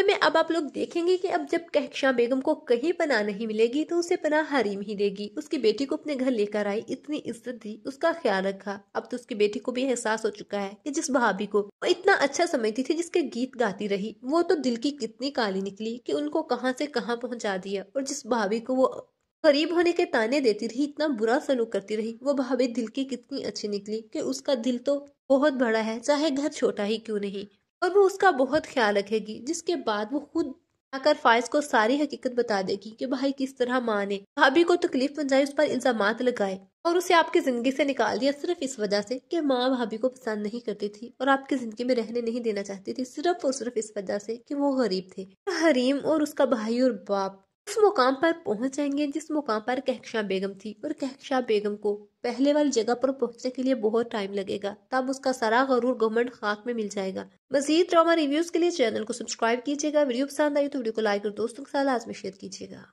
तो में अब आप लोग देखेंगे कि अब जब कहकशां बेगम को कहीं पना नहीं मिलेगी तो उसे पना हरीम ही देगी उसकी बेटी को अपने घर लेकर आई इतनी इज्जत दी उसका ख्याल रखा अब तो उसकी बेटी को भी एहसास हो चुका है कि जिस भाभी को वो इतना अच्छा समझती थी जिसके गीत गाती रही वो तो दिल की कितनी काली निकली की उनको कहाँ से कहाँ पहुँचा दिया और जिस भाभी को वो गरीब होने के ताने देती रही इतना बुरा सलूक करती रही वो भाभी दिल की कितनी अच्छी निकली की उसका दिल तो बहुत बड़ा है चाहे घर छोटा ही क्यों नहीं और वो उसका बहुत ख्याल रखेगी जिसके बाद वो खुद आकर फायज को सारी हकीकत बता देगी कि भाई किस तरह माँ ने भाभी को तकलीफ पहुंचाई उस पर इल्जाम लगाए और उसे आपकी जिंदगी से निकाल दिया सिर्फ इस वजह से कि माँ भाभी को पसंद नहीं करती थी और आपकी जिंदगी में रहने नहीं देना चाहती थी सिर्फ और सिर्फ इस वजह से कि वो गरीब थे हरीम और उसका भाई और बाप उस मुकाम पर पहुंच जाएंगे जिस मुकाम पर कहकशा बेगम थी और कहकशा बेगम को पहले वाली जगह पर पहुंचने के लिए बहुत टाइम लगेगा तब उसका सारा गरूर गवर्नमेंट खाक में मिल जाएगा मजीद ड्रामा रिव्यूज के लिए चैनल को सब्सक्राइब कीजिएगा वीडियो पसंद आई तो वीडियो को लाइक और दोस्तों के साथ आज में शेयर कीजिएगा